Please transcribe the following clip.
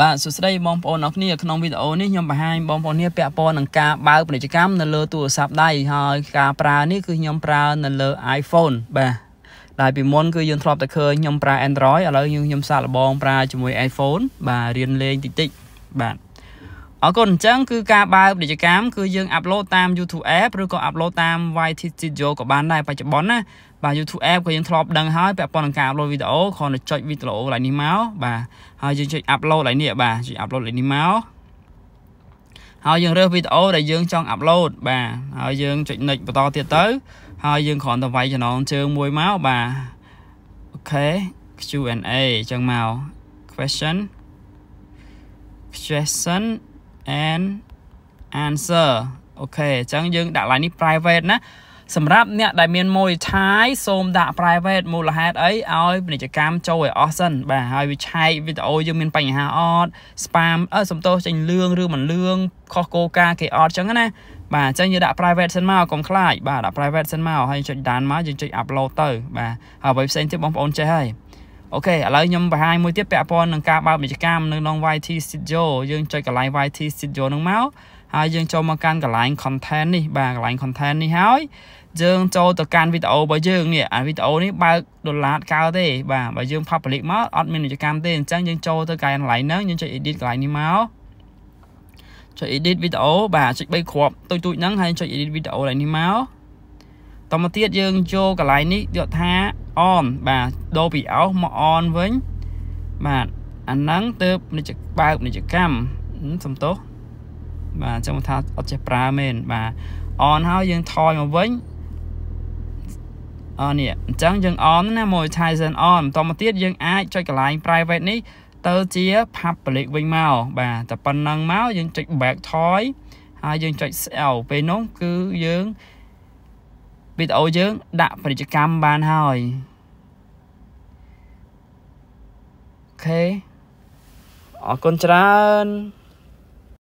បាទសួស្តីបងប្អូនអរគ្នាក្នុងវីដេអូនេះខ្ញុំបង្ហាញបងប្អូននេះពាក់ព័ន្ធនឹងការបើកពាណិជ្ជកម្មនៅលើទូរស័ព្ទដៃហើយការប្រើនេះគឺខ្ញុំប្រើនៅលើ iPhone បាទដែលពីមុនគឺយើងធ្លាប់តែឃើញខ្ញុំប្រើ Android ឥឡូវខ្ញុំខ្ញុំសាកល្បងប្រើជាមួយ iPhone បាទរៀនលេងតិចតិចបាទអរគុណអញ្ចឹងគឺការបើកពាណិជ្ជកម្មគឺយើងអាប់ឡូតតាម YouTube App ឬក៏អាប់ឡូតតាម YT Studio ក៏បានដែរបច្ចុប្បន្នណាបាទ YouTube App ក៏យើងធ្លាប់ដឹងហើយពាក់ព័ន្ធនឹងការអាប់ឡូតវីដេអូគ្រាន់តែចុចវីដេអូឡើងនេះមកបាទហើយយើងចុចអាប់ឡូតឡើងនេះបាទចុចអាប់ឡូតឡើងនេះមកហើយយើងរើសវីដេអូដែលយើងចង់អាប់ឡូតបាទហើយយើងចុច next បន្តទៀតទៅហើយយើងគ្រាន់តែវាយចំណងជើងមួយមកបាទអូខេ Q&A អញ្ចឹងមក question question and answer អូខេអញ្ចឹងយើង ដាក់ឡាញនេះ private ណា សម្រាប់អ្នកដែលមាន modify សូមដាក់ private មូលហេតុអីឲ្យពាណិជ្ជកម្មចូលឲ្យអស់សិនបាទហើយវាឆែកវីដេអូយើងមានបញ្ហាអត់ spam អឺសំទោសចេញលឿងឬមិនលឿងខុសគោលការណ៍គេអត់ចឹងណាបាទអញ្ចឹងយើងដាក់ private សិនមកកុំខ្លាចបាទដាក់ private សិនមកហើយចុច down មកយើងចុច upload ទៅបាទហើយអ្វីផ្សេងទៀតបងប្អូនចេះហើយអូខេឥឡូវខ្ញុំបង្ហាញមួយទៀតពាក់ព័ន្ធនឹងការបើកវិជ្ជកម្មនៅក្នុង YT Studio យើងចុចកន្លែង YT Studio ហ្នឹងមកហើយយើងចូលមកកាន់កន្លែង content នេះបាទកន្លែង content នេះហើយយើងចូលទៅកាន់វីដេអូរបស់យើងនេះអាវីដេអូនេះបើកដុល្លារកើតទេបាទបើយើង public មកអត់មានវិជ្ជកម្មទេអញ្ចឹងយើងចូលទៅកន្លែងហ្នឹងយើងចុច edit កន្លែងនេះមកចុច edit វីដេអូបាទចុច3គ្រាប់ទូចទូចហ្នឹងហើយចុច edit វីដេអូឡើងនេះមកតមកទៀតយើងចូលកន្លែងនេះយកថាអនបាទដូរពីអោសមកអនវិញ បាទអាហ្នឹងទៅនិច្ចបើកនិច្ចកម្មសំទោសបាទចាំថាអត់ចេះប្រើមែនបាទអនហើយយើងថយមកវិញអននេះអញ្ចឹងយើងអនណា monetization on បន្តមកទៀតយើងអាចចុចកន្លែង private នេះទៅជា public វិញមកបាទតែប៉ុណ្ណឹងមកយើងចុច back ថយហើយយើងចុច sell ពេលនោះគឺយើងវីដេអូយើង ដាក់ពាណិជ្ជកម្មបានហើយខេអរគុណច្រើន